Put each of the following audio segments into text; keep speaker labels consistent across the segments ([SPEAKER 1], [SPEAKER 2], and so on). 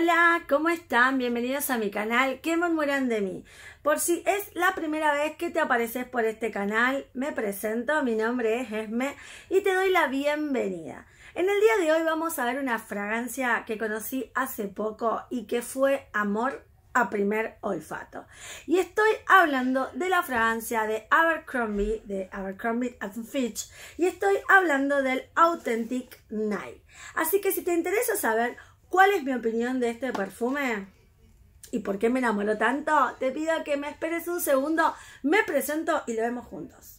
[SPEAKER 1] Hola, ¿cómo están? Bienvenidos a mi canal. ¿Qué murmuran de mí? Por si es la primera vez que te apareces por este canal, me presento, mi nombre es Esme y te doy la bienvenida. En el día de hoy vamos a ver una fragancia que conocí hace poco y que fue amor a primer olfato. Y estoy hablando de la fragancia de Abercrombie, de Abercrombie Fitch, y estoy hablando del Authentic Night. Así que si te interesa saber ¿Cuál es mi opinión de este perfume? ¿Y por qué me enamoró tanto? Te pido que me esperes un segundo, me presento y lo vemos juntos.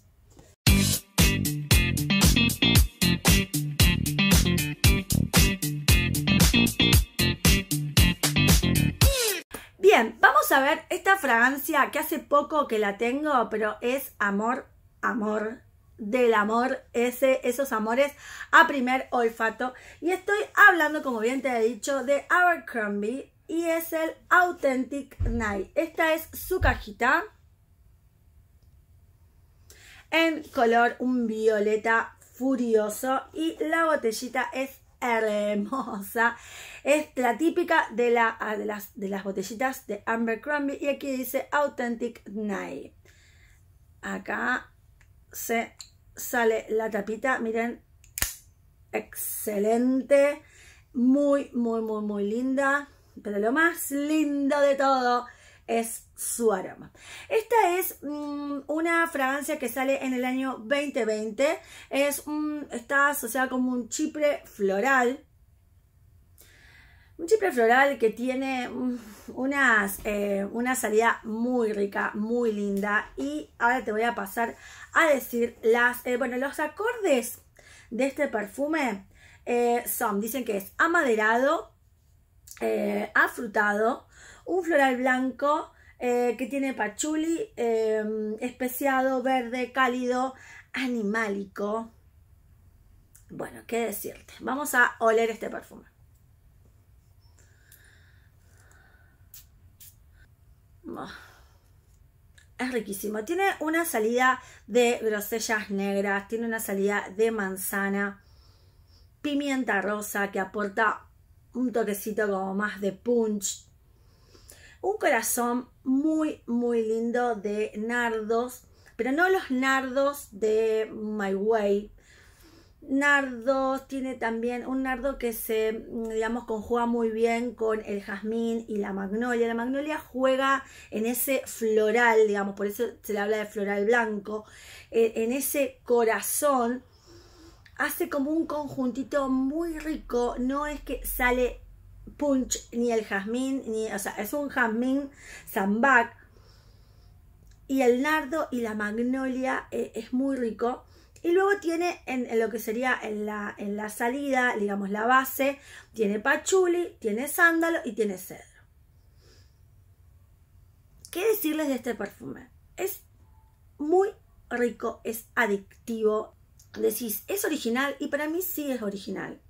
[SPEAKER 1] Bien, vamos a ver esta fragancia que hace poco que la tengo, pero es amor, amor, del amor, ese, esos amores a primer olfato. Y estoy hablando, como bien te he dicho, de Abercrombie y es el Authentic Night. Esta es su cajita en color un violeta furioso y la botellita es hermosa. Es la típica de, la, ah, las, de las botellitas de Abercrombie y aquí dice Authentic Night. Acá se sale la tapita, miren, excelente, muy, muy, muy, muy linda, pero lo más lindo de todo es su aroma. Esta es mm, una fragancia que sale en el año 2020, es está asociada como un chipre floral, chipre floral que tiene mm, unas, eh, una salida muy rica, muy linda. Y ahora te voy a pasar a decir las, eh, bueno, los acordes de este perfume eh, son, dicen que es amaderado, afrutado, un floral blanco que tiene pachuli, especiado, verde, cálido, animálico. Bueno, ¿qué decirte? Vamos a oler este perfume. Es riquísimo. Tiene una salida de grosellas negras, tiene una salida de manzana, pimienta rosa que aporta un toquecito como más de punch. Un corazón muy, muy lindo de nardos, pero no los nardos de My Way, Nardo tiene también un nardo que se, mm, digamos, conjuga muy bien con el jazmín y la magnolia. La magnolia juega en ese floral, digamos, por eso se le habla de floral blanco, eh, en ese corazón, hace como un conjuntito muy rico, no es que sale punch ni el jazmín, ni, o sea, es un jazmín zambac, Y el nardo y la magnolia eh, es muy rico y luego tiene en, lo que sería en la, en la, salida, digamos la base, tiene pachuli, tiene sándalo y tiene cedro. ¿Qué decirles de este perfume? Es muy rico, es adictivo. Decís, es original y para mí sí es original.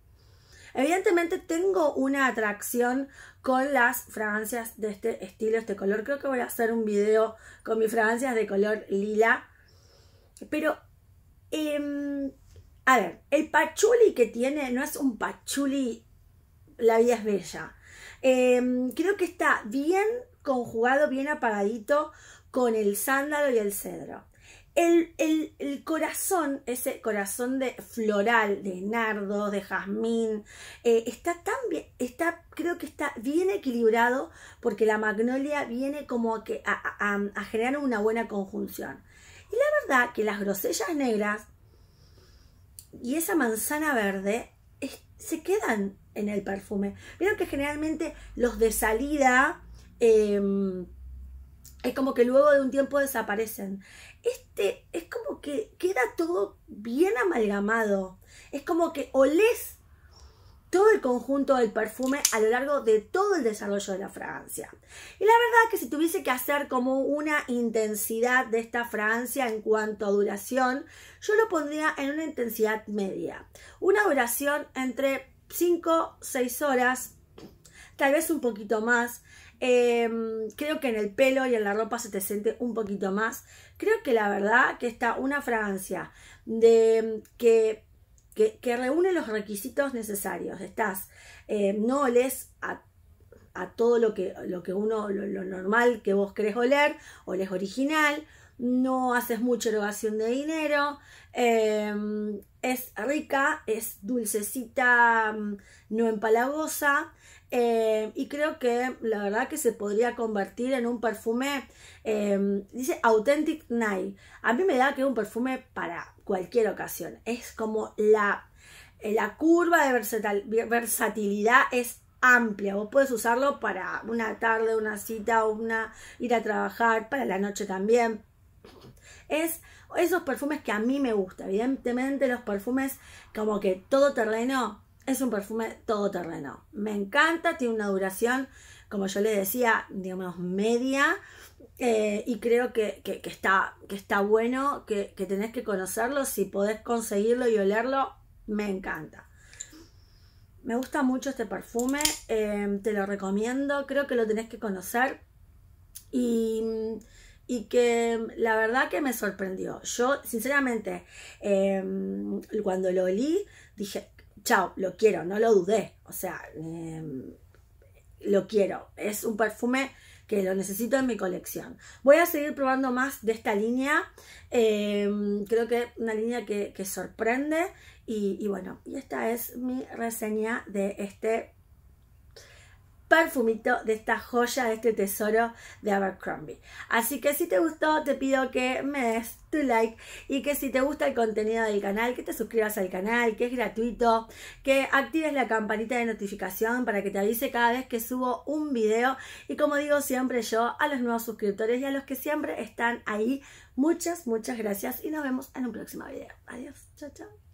[SPEAKER 1] Evidentemente tengo una atracción con las fragancias de este estilo, este color. Creo que voy a hacer un video con mis fragancias de color lila. Pero Em, a ver, el pachuli que tiene no es un pachuli, la vida es bella. Em, creo que está bien conjugado, bien apagadito con el sándalo y el cedro. El, corazón, ese corazón de floral, de nardo, de jazmín, eh, está tan bien, está, creo que está bien equilibrado porque la magnolia viene como a generar una buena conjunción. Y la verdad que las grosellas negras y esa manzana verde se quedan en el perfume. miren que generalmente los de salida em, es como que luego de un tiempo desaparecen. Este es como que queda todo bien amalgamado. Es como que olés todo el conjunto del perfume a lo largo de todo el desarrollo de la fragancia. Y la verdad que si tuviese que hacer como una intensidad de esta fragancia en cuanto a duración, yo lo pondría en una intensidad media. Una duración entre 5, 6 horas, tal vez un poquito más. Em, creo que en el pelo y en la ropa se te siente un poquito más. Creo que la verdad que está una fragancia de que que, reúne los requisitos necesarios. Estás, eh, no lees a todo lo que, lo uno, lo, normal que vos querés oler, o es original, no haces mucha erogación de dinero, em, es rica, es dulcecita, mm, no empalagosa. Em, y creo que la verdad que se podría convertir en un perfume, em, dice Authentic Night. A mí me da que es un perfume para cualquier ocasión. Es como la, eh, curva de versatilidad es amplia. Vos puedes usarlo para una tarde, una cita, una ir a trabajar, para la noche también, es esos perfumes que a mí me gusta. Evidentemente los perfumes como que todo terreno es un perfume todo terreno. Me encanta, tiene una duración, como yo le decía, digamos media. Eh, y creo que, está, que está bueno, que, tenés que conocerlo. Si podés conseguirlo y olerlo, me encanta. Me gusta mucho este perfume, eh, te lo recomiendo, creo que lo tenés que conocer. Y y que mm, la verdad que me sorprendió. Yo, sinceramente, em, cuando lo olí, dije, chao, lo quiero, no lo dudé. O sea, em, lo quiero. Es un perfume que lo necesito en mi colección. Voy a seguir probando más de esta línea. Em, creo que una línea que, sorprende. Y, y bueno, y esta es mi reseña de este perfumito de esta joya, de este tesoro de Abercrombie. Así que si te gustó, te pido que me des tu like y que si te gusta el contenido del canal, que te suscribas al canal, que es gratuito, que actives la campanita de notificación para que te avise cada vez que subo un video y como digo siempre yo, a los nuevos suscriptores y a los que siempre están ahí, muchas, muchas gracias y nos vemos en un próximo video. Adiós, chao, chao.